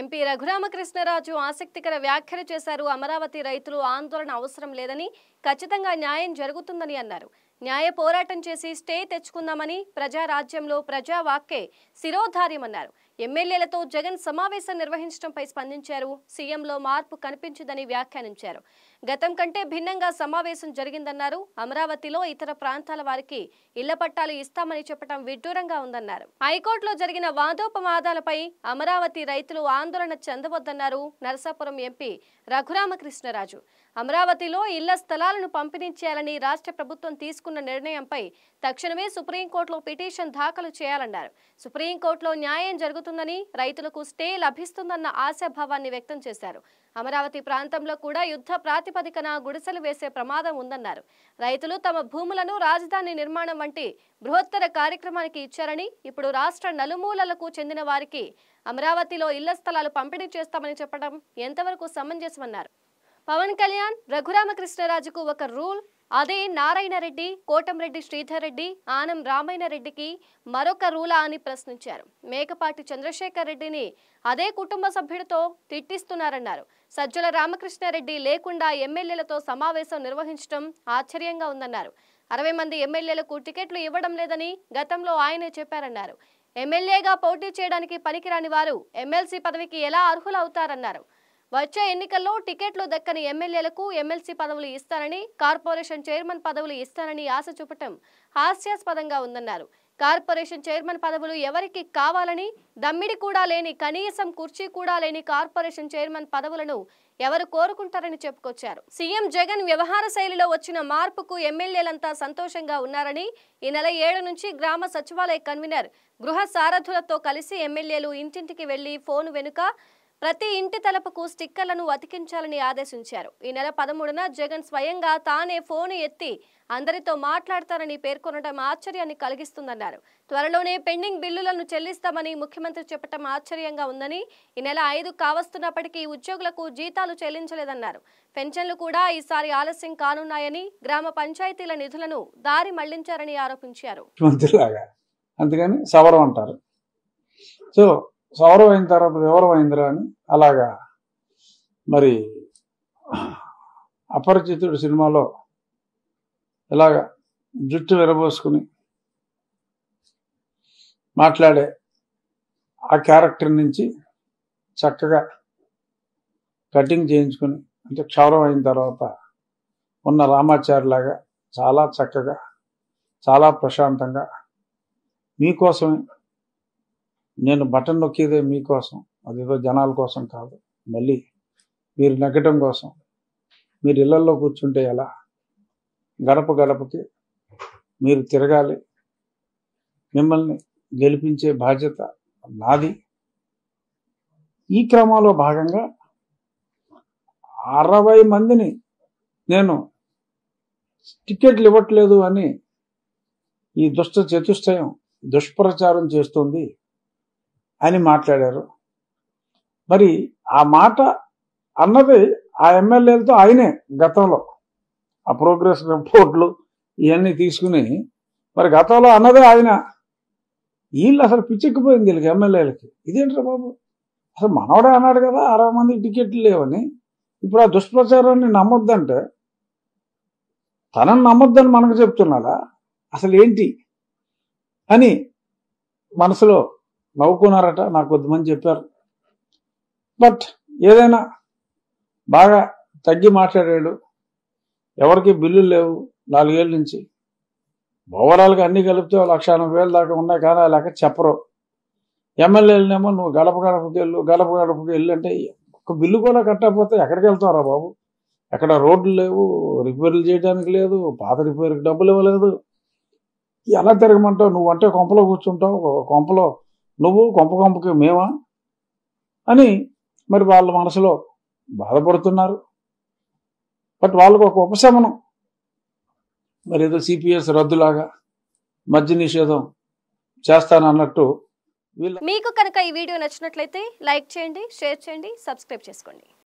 MP Raghuramakrishnaraju ఆసక్తికర వ్యాఖ్యలు చేశారు అమరావతి రైతులు ఆందోళన అవసరం లేదని ఖచ్చితంగా న్యాయం జరుగుతుందని అన్నారు న్యాయ పోరాటం చేసి స్టే తెచ్చుకుందామని ప్రజారాజ్యంలో ప్రజావాక్కే శిరోధార్యమన్నారు ఎమ్మెల్యేలతో జగన్ సమావేశం నిర్వహించడంపై స్పందించారు సీఎంలో మార్పు కనిపించదని వ్యాఖ్యానించారు గతం కంటే భిన్నంగా సమావేశం జరిగిందన్నారు అమరావతిలో ఇతర ప్రాంతాల వారికి ఇళ్ల పట్టాలు ఇస్తామని చెప్పడం విడ్డూరంగా ఉందన్నారు హైకోర్టులో జరిగిన వాదోపవాదాలపై అమరావతి రైతులు ఆందోళన చెందవద్దన్నారు నరసాపురం ఎంపీ రఘురామకృష్ణరాజు అమరావతిలో ఇళ్ల స్థలాలను పంపిణీ చేయాలని రాష్ట్ర ప్రభుత్వం తీసుకు తీసుకున్న నిర్ణయంపై తక్షణమే సుప్రీంకోర్టులో పిటిషన్ దాఖలు చేయాలన్నారు సుప్రీంకోర్టులో న్యాయం జరుగుతుందని రైతులకు స్టే లభిస్తుందన్న ఆశాభావాన్ని వ్యక్తం చేశారు అమరావతి ప్రాంతంలో కూడా యుద్ధ ప్రాతిపదికన గుడిసెలు వేసే ప్రమాదం ఉందన్నారు రైతులు తమ భూములను రాజధాని నిర్మాణం వంటి బృహత్తర కార్యక్రమానికి ఇచ్చారని ఇప్పుడు రాష్ట్ర నలుమూలలకు చెందిన వారికి అమరావతిలో ఇళ్ల స్థలాలు పంపిణీ చేస్తామని చెప్పడం ఎంతవరకు సమంజసమన్నారు పవన్ కళ్యాణ్ రఘురామకృష్ణరాజుకు ఒక రూల్ అదే నారాయణరెడ్డి కోటంరెడ్డి శ్రీధర్ రెడ్డి ఆనం రెడ్డికి మరొక రూలా అని ప్రశ్నించారు మేకపాటి చంద్రశేఖర్ రెడ్డిని అదే కుటుంబ సభ్యుడితో తిట్టిస్తున్నారన్నారు సజ్జల రామకృష్ణారెడ్డి లేకుండా ఎమ్మెల్యేలతో సమావేశం నిర్వహించడం ఆశ్చర్యంగా ఉందన్నారు అరవై మంది ఎమ్మెల్యేలకు టికెట్లు ఇవ్వడం లేదని గతంలో ఆయనే చెప్పారన్నారు ఎమ్మెల్యేగా పోటీ చేయడానికి పనికిరాని వారు ఎమ్మెల్సీ పదవికి ఎలా అర్హులవుతారన్నారు వచ్చే ఎన్నికల్లో టికెట్లు దక్కని ఎమ్మెల్యేలకు ఎమ్మెల్సీ పదవులు ఇస్తానని కార్పొరేషన్ చైర్మన్ పదవులు ఇస్తానని ఆశ చూపటం హాస్యాస్పదంగా ఉందన్నారు కార్పొరేషన్ చైర్మన్ పదవులు ఎవరికి కావాలని దమ్మిడి కూడా లేని కనీసం కుర్చీ కూడా లేని కార్పొరేషన్ చైర్మన్ పదవులను ఎవరు కోరుకుంటారని చెప్పుకొచ్చారు సీఎం జగన్ వ్యవహార శైలిలో వచ్చిన మార్పుకు ఎమ్మెల్యేలంతా సంతోషంగా ఉన్నారని ఈ నెల ఏడు నుంచి గ్రామ సచివాలయ కన్వీనర్ గృహ సారథులతో కలిసి ఎమ్మెల్యేలు ఇంటింటికి వెళ్లి ఫోను వెనుక ప్రతి ఇంటి తలపుకు స్టిక్కర్లను అతికించాలని ఆదేశించారు ఈ నెల పదమూడున జగన్ స్వయంగా తానే ఫోన్ ఎత్తి అందరితో మాట్లాడతారని పేర్కొనడం ఆశ్చర్యాన్ని కలిగిస్తుందన్నారు త్వరలోనే పెండింగ్ బిల్లులను చెల్లిస్తామని ముఖ్యమంత్రి చెప్పడం ఆశ్చర్యంగా ఉందని ఈ నెల ఐదు కావస్తున్నప్పటికీ ఉద్యోగులకు జీతాలు చెల్లించలేదన్నారు పెన్షన్లు కూడా ఈసారి ఆలస్యం కానున్నాయని గ్రామ పంచాయతీల నిధులను దారి మళ్లించారని ఆరోపించారు సవరం అంటారు సో సౌరవ్ అయిన తర్వాత వివరం అయిందిరా అని అలాగా మరి అపరిచితుడు సినిమాలో ఇలాగ జుట్టు విరబోసుకుని మాట్లాడే ఆ క్యారెక్టర్ నుంచి చక్కగా కటింగ్ చేయించుకుని అంటే క్షౌరం అయిన తర్వాత ఉన్న రామాచారిలాగా చాలా చక్కగా చాలా ప్రశాంతంగా మీకోసమే నేను బటన్ నొక్కేదే మీకోసం అదేదో జనాల కోసం కాదు మళ్ళీ మీరు నెగ్గటం కోసం మీరు ఇళ్లలో కూర్చుంటే ఎలా గడప గడపకి మీరు తిరగాలి మిమ్మల్ని గెలిపించే బాధ్యత నాది ఈ క్రమంలో భాగంగా అరవై మందిని నేను టికెట్లు ఇవ్వట్లేదు అని ఈ దుష్ట చతుష్టయం దుష్ప్రచారం చేస్తుంది అని మాట్లాడారు మరి ఆ మాట అన్నది ఆ ఎమ్మెల్యేలతో ఆయనే గతంలో ఆ ప్రోగ్రెస్ రిపోర్ట్లు ఇవన్నీ తీసుకుని మరి గతంలో అన్నదే ఆయన వీళ్ళు అసలు పిచ్చెక్కిపోయింది వీళ్ళకి ఎమ్మెల్యేలకి ఇదేంట్రా బాబు అసలు మనవడే అన్నాడు కదా అరవై మంది టికెట్లు లేవని ఇప్పుడు ఆ దుష్ప్రచారాన్ని నమ్మొద్దంటే తనని నమ్మొద్దని మనకు చెప్తున్నాడా అసలు ఏంటి అని మనసులో నవ్వుకున్నారట నాకు కొద్దిమంది చెప్పారు బట్ ఏదైనా బాగా తగ్గి మాట్లాడాడు ఎవరికి బిల్లులు లేవు నాలుగేళ్ళ నుంచి ఓవరాల్గా అన్ని కలిపితే లక్ష ఎనభై వేలు దాకా ఉన్నాయి కానీ లెక్క చెప్పరు ఎమ్మెల్యేలనేమో నువ్వు గడప గడపకి వెళ్ళు గడప గడపకి వెళ్ళు అంటే ఒక బిల్లు కూడా కట్టకపోతే ఎక్కడికి వెళ్తావురా బాబు ఎక్కడ రోడ్లు లేవు రిపేర్లు చేయడానికి లేదు పాత రిపేర్కి డబ్బులు ఇవ్వలేదు ఎలా తిరగమంటావు నువ్వంటే కొంపలో కూర్చుంటావు కొంపలో నువ్వు గొంప గొంపకి మేమా అని మరి వాళ్ళ మనసులో బాధపడుతున్నారు బట్ వాళ్ళకు ఒక ఉపశమనం మరి ఏదో సిపిఎస్ రద్దులాగా మద్య నిషేధం చేస్తానన్నట్టు మీకు కనుక ఈ వీడియో నచ్చినట్లయితే లైక్ చేయండి షేర్ చేయండి సబ్స్క్రైబ్ చేసుకోండి